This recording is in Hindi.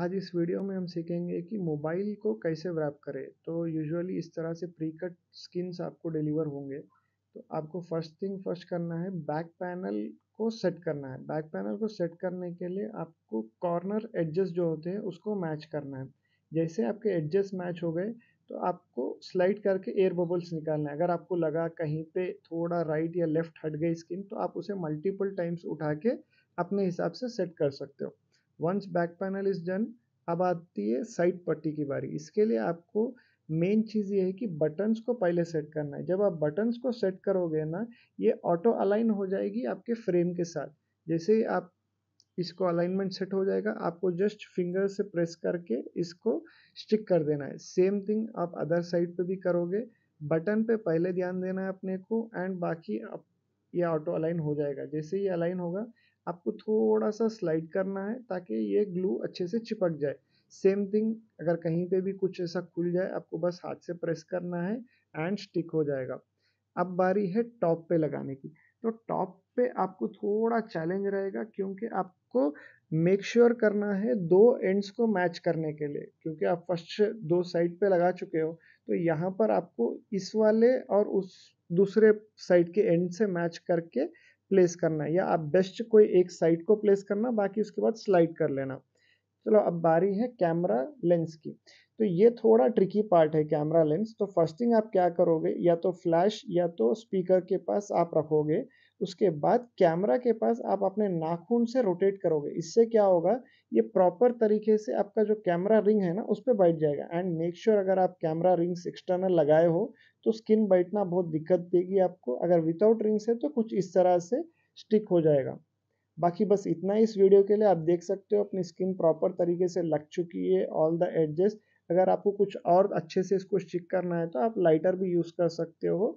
आज इस वीडियो में हम सीखेंगे कि मोबाइल को कैसे व्रैप करें तो यूजुअली इस तरह से प्री कट स्किन्स आपको डिलीवर होंगे तो आपको फर्स्ट थिंग फर्स्ट करना है बैक पैनल को सेट करना है बैक पैनल को सेट करने के लिए आपको कॉर्नर एडजस्ट जो होते हैं उसको मैच करना है जैसे आपके एडजस्ट मैच हो गए तो आपको स्लाइड करके एयर बबल्स निकालना है अगर आपको लगा कहीं पे थोड़ा राइट या लेफ्ट हट गई स्किन तो आप उसे मल्टीपल टाइम्स उठा के अपने हिसाब से सेट कर सकते हो once back panel is done अब आती है साइड पट्टी की बारी इसके लिए आपको मेन चीज़ ये है कि बटन्स को पहले सेट करना है जब आप बटन्स को सेट करोगे ना ये ऑटो अलाइन हो जाएगी आपके फ्रेम के साथ जैसे आप इसको अलाइनमेंट सेट हो जाएगा आपको जस्ट फिंगर से प्रेस करके इसको स्टिक कर देना है सेम थिंग आप अदर साइड पे भी करोगे बटन पे पहले ध्यान देना है अपने को एंड बाकी ये ऑटो अलाइन हो जाएगा जैसे ही अलाइन होगा आपको थोड़ा सा स्लाइड करना है ताकि ये ग्लू अच्छे से चिपक जाए सेम थिंग अगर कहीं पे भी कुछ ऐसा खुल जाए आपको बस हाथ से प्रेस करना है एंड स्टिक हो जाएगा अब बारी है टॉप पे लगाने की तो टॉप पे आपको थोड़ा चैलेंज रहेगा क्योंकि आपको मेक श्योर sure करना है दो एंड्स को मैच करने के लिए क्योंकि आप फर्स्ट दो साइड पे लगा चुके हो तो यहाँ पर आपको इस वाले और उस दूसरे साइड के एंड से मैच करके प्लेस करना है या आप बेस्ट कोई एक साइड को प्लेस करना बाकी उसके बाद स्लाइड कर लेना चलो अब बारी है कैमरा लेंस की तो ये थोड़ा ट्रिकी पार्ट है कैमरा लेंस तो फर्स्ट थिंग आप क्या करोगे या तो फ्लैश या तो स्पीकर के पास आप रखोगे उसके बाद कैमरा के पास आप अपने नाखून से रोटेट करोगे इससे क्या होगा ये प्रॉपर तरीके से आपका जो कैमरा रिंग है ना उस पर बैठ जाएगा एंड मेक श्योर अगर आप कैमरा रिंग्स एक्सटर्नल लगाए हो तो स्किन बैठना बहुत दिक्कत देगी आपको अगर विदाउट रिंग्स है तो कुछ इस तरह से स्टिक हो जाएगा बाकी बस इतना ही इस वीडियो के लिए आप देख सकते हो अपनी स्किन प्रॉपर तरीके से लग चुकी है ऑल द एडजस्ट अगर आपको कुछ और अच्छे से इसको स्टिक करना है तो आप लाइटर भी यूज़ कर सकते हो